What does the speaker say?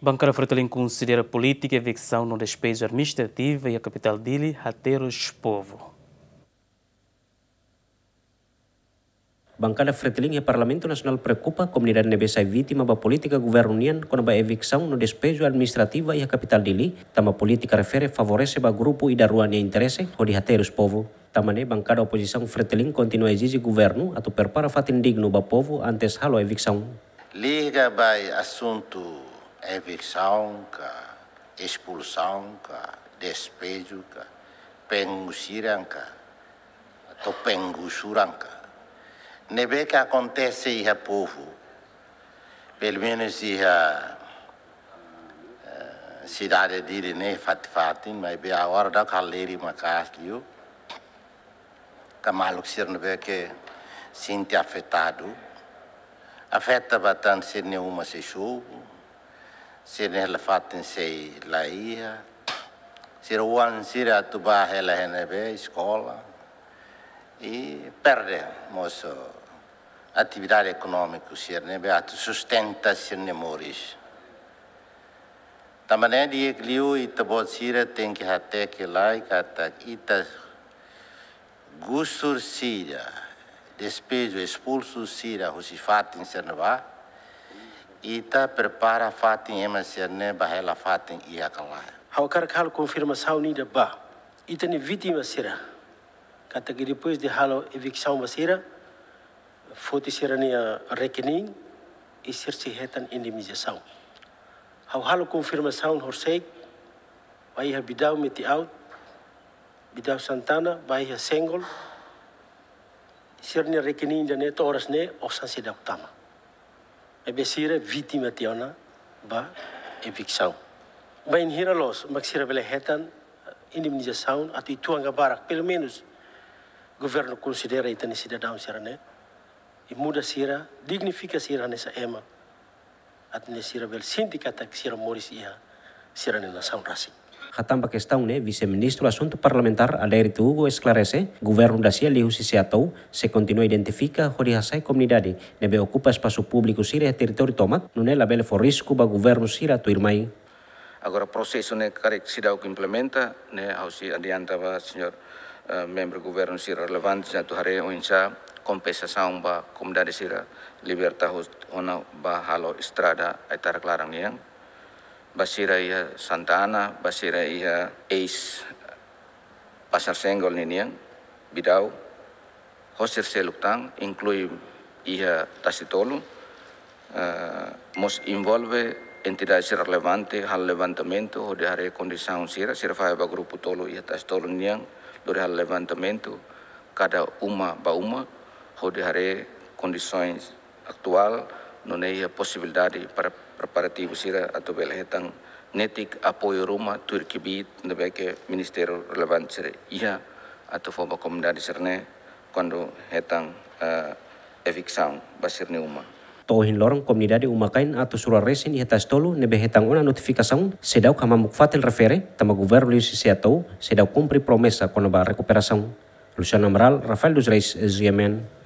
bancada Fratelim considera a política e a evicção no despejo administrativa e a capital dele ter os povo. Bancada Fretilin e Parlamento Nacional preocupa a comunidade e vítima da política governo nian com a evicção no despejo administrativa e a capital dele. Tama política refere favorece o grupo e da rua interesse ou de rater os povo. Tamane bancada oposição Fretilin continua a exigir governo a tu prepara fato indigno ba povo antes halo evicção. Liga vai assunto é evicção, expulsão, despejo, pengusiran, topengusuran. Nebe que acontece ia povo, pelo menos a eh, cidade de Irene, Fatfatin, mas be a hora da caleri macaslio, que maluco ser nebe que sinta afetado, afeta bastante ser nenhuma se chuva, sine la fatin sei la ia sira wan sira tu ba hela hene be escola e perde moço atividade econômica sira ne be at sustenta ne moris tamane di liu e bot sira tem que até que lá e ita gusur sira despejo expulso sira husifatin senba ita prepara fatin emasierne bahela fatin ia kala. Hau kar kal konfirma sauni de ba. Ita ni viti masira. Kata kiri pois de halo evik sau masira. Foti sirani a ah, rekening isir si hetan indimizia sau. Hau halo konfirma saun horsek. Bayi ha bidau meti out. Bidau santana, bayi ha senggol. Sirani rekening dan itu orang ne, orang sedap tamak ebe sira vítima de ona ba evicção ba in hira los maxira bele hetan indemnização ati tuanga barak pelo menos governo considera itani cidadão sira ne e muda sira dignifica sira nessa ema at ne sira bele sindicata sira moris ia sira ne nação rasik Χατάμπα και Στάουνε, βισεμινίστρο ασούντο παρλαμεντάρ Αλέρι του Ούγο εσκλαρέσε, γουβέρνου δασία λίγου σε ατόου, σε κοντινό ιδεντιφίκα χωρί ασάι κομνιδάδι, νεβε οκούπα σπασου πούμπλικου σύρε για τεριτόρι τόμα, νουνέλα μπέλε φορίσκου μπα γουβέρνου σύρα του Ιρμαϊ. Agora o processo né que sida o que implementa né ao se adianta ba senhor membro governo se relevante já tu hare onsa compensação ba comunidade sira liberta host ona ba halo estrada aitar klarang niang basira iya Santa basira iya Ace, Pasar Senggol Ninian, Bidau, Hosir Seluktang, inklui ia Tasitolu, uh, eh, mos involve entidades relevante hal levantamento o de hare condição sira sira fa ba grupo tolo ia tasitolu tolo nian do hal levantamento cada uma ba uma o de hare condições actual nunei a posibilidade para preparativo sira atu bel hetang netik apoio ruma turki bit nebeke ministério relevante sira iha atu foba komunidade sirne kando hetang uh, eh, eviksaun basir ni uma. Tohin lorong komunidade uma kain atu sura resin iha tas tolu nebe hetang una notifikasaun sedau kama mukfatil refere tama guverno lusi sedau kumpri promesa kono ba rekuperasaun. Luciano Amaral, Rafael dos Reis, Ziamen.